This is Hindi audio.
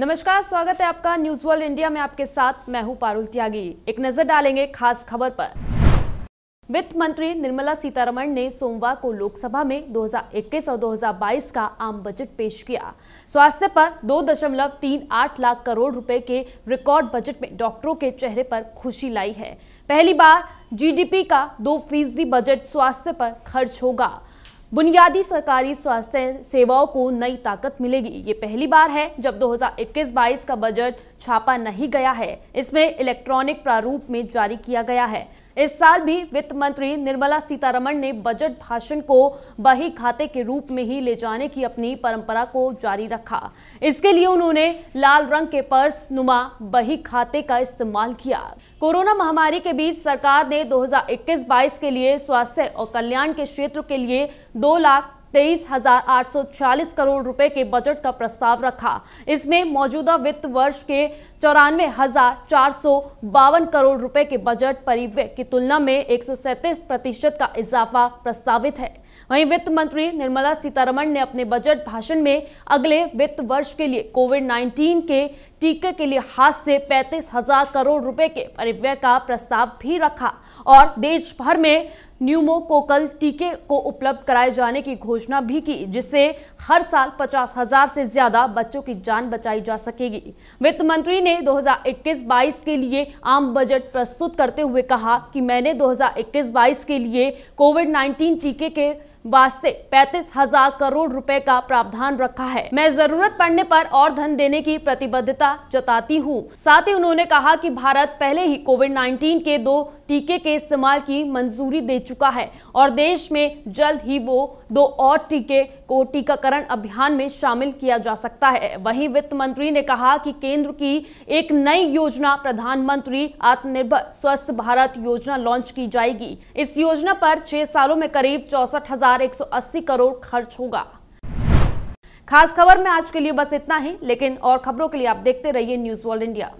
नमस्कार स्वागत है आपका न्यूज वर्ल्ड इंडिया में आपके साथ मैं हूं पारुल त्यागी एक नजर डालेंगे खास खबर पर वित्त मंत्री निर्मला सीतारमण ने सोमवार को लोकसभा में 2021 और 2022 का आम बजट पेश किया स्वास्थ्य पर 2.38 लाख करोड़ रुपए के रिकॉर्ड बजट में डॉक्टरों के चेहरे पर खुशी लाई है पहली बार जीडीपी का दो फीसदी बजट स्वास्थ्य पर खर्च होगा बुनियादी सरकारी स्वास्थ्य सेवाओं को नई ताकत मिलेगी ये पहली बार है जब 2021-22 का बजट छापा नहीं गया है इसमें इलेक्ट्रॉनिक प्रारूप में जारी किया गया है इस साल भी वित्त मंत्री निर्मला सीतारमण ने बजट भाषण को बही खाते के रूप में ही ले जाने की अपनी परंपरा को जारी रखा इसके लिए उन्होंने लाल रंग के पर्स नुमा बही खाते का इस्तेमाल किया कोरोना महामारी के बीच सरकार ने 2021-22 के लिए स्वास्थ्य और कल्याण के क्षेत्र के लिए दो लाख तेईस करोड़ रुपए के बजट का प्रस्ताव रखा इसमें मौजूदा वित्त वर्ष के चौरानवे करोड़ रुपए के बजट परिव्यय की तुलना में एक प्रतिशत का इजाफा प्रस्तावित है वहीं वित्त मंत्री निर्मला सीतारमण ने अपने बजट भाषण में अगले वित्त वर्ष के लिए कोविड 19 के टीके के लिए हाथ से पैंतीस करोड़ रुपए के परिव्यय का प्रस्ताव भी रखा और देश भर में न्यूमोकोकल टीके को उपलब्ध कराए जाने की घोषणा भी की जिससे हर साल पचास हजार से ज्यादा बच्चों की जान बचाई जा सकेगी वित्त मंत्री ने 2021-22 के लिए आम बजट प्रस्तुत करते हुए कहा कि मैंने 2021-22 के लिए कोविड 19 टीके के वास्ते पैंतीस हजार करोड़ रुपए का प्रावधान रखा है मैं जरूरत पड़ने पर और धन देने की प्रतिबद्धता जताती हूँ साथ ही उन्होंने कहा कि भारत पहले ही कोविड 19 के दो टीके के इस्तेमाल की मंजूरी दे चुका है और देश में जल्द ही वो दो और टीके को टीकाकरण अभियान में शामिल किया जा सकता है वहीं वित्त मंत्री ने कहा कि केंद्र की एक नई योजना प्रधानमंत्री आत्मनिर्भर स्वस्थ भारत योजना लॉन्च की जाएगी इस योजना पर छह सालों में करीब चौसठ करोड़ खर्च होगा खास खबर में आज के लिए बस इतना ही लेकिन और खबरों के लिए आप देखते रहिए न्यूज वर्ल्ड इंडिया